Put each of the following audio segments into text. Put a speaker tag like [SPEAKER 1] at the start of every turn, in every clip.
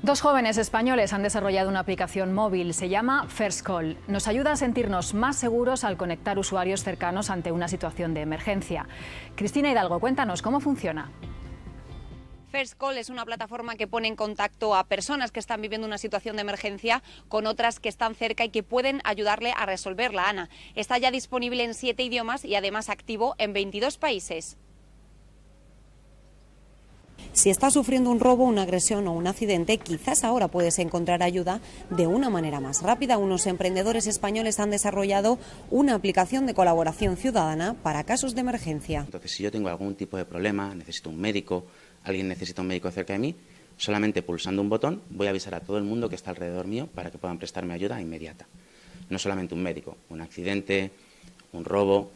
[SPEAKER 1] Dos jóvenes españoles han desarrollado una aplicación móvil, se llama First Call. Nos ayuda a sentirnos más seguros al conectar usuarios cercanos ante una situación de emergencia. Cristina Hidalgo, cuéntanos cómo funciona. First Call es una plataforma que pone en contacto a personas que están viviendo una situación de emergencia con otras que están cerca y que pueden ayudarle a resolverla, Ana. Está ya disponible en siete idiomas y además activo en 22 países. Si estás sufriendo un robo, una agresión o un accidente, quizás ahora puedes encontrar ayuda de una manera más rápida. Unos emprendedores españoles han desarrollado una aplicación de colaboración ciudadana para casos de emergencia.
[SPEAKER 2] Entonces, si yo tengo algún tipo de problema, necesito un médico, alguien necesita un médico cerca de mí, solamente pulsando un botón voy a avisar a todo el mundo que está alrededor mío para que puedan prestarme ayuda inmediata. No solamente un médico, un accidente, un robo,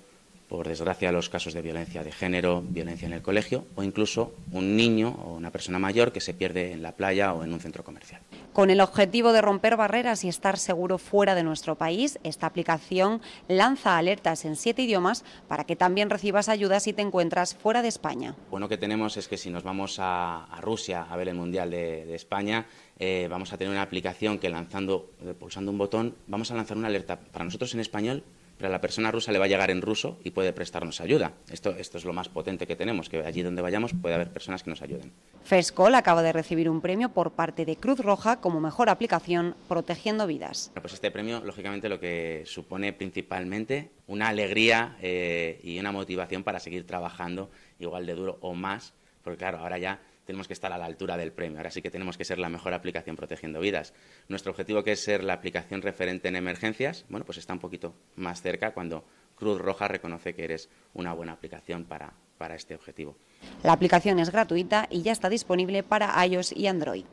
[SPEAKER 2] por desgracia, los casos de violencia de género, violencia en el colegio o incluso un niño o una persona mayor que se pierde en la playa o en un centro comercial.
[SPEAKER 1] Con el objetivo de romper barreras y estar seguro fuera de nuestro país, esta aplicación lanza alertas en siete idiomas para que también recibas ayuda si te encuentras fuera de España.
[SPEAKER 2] Bueno que tenemos es que si nos vamos a, Rusia a ver el Mundial de, España, eh, vamos a tener una aplicación que lanzando, eh, pulsando un botón, vamos a lanzar una alerta para nosotros en español pero a la persona rusa le va a llegar en ruso y puede prestarnos ayuda. Esto, es lo más potente que tenemos, que allí donde vayamos puede haber personas que nos ayuden.
[SPEAKER 1] FESCOL acaba de recibir un premio por parte de Cruz Roja como mejor aplicación protegiendo vidas.
[SPEAKER 2] pues este premio, lógicamente, lo que supone principalmente una alegría eh, y una motivación para seguir trabajando igual de duro o más, porque claro, ahora ya tenemos que estar a la altura del premio. Ahora sí que tenemos que ser la mejor aplicación protegiendo vidas. Nuestro objetivo que es ser la aplicación referente en emergencias, bueno, pues está un poquito más cerca cuando Cruz Roja reconoce que eres una buena aplicación para, para este objetivo.
[SPEAKER 1] La aplicación es gratuita y ya está disponible para iOS y Android.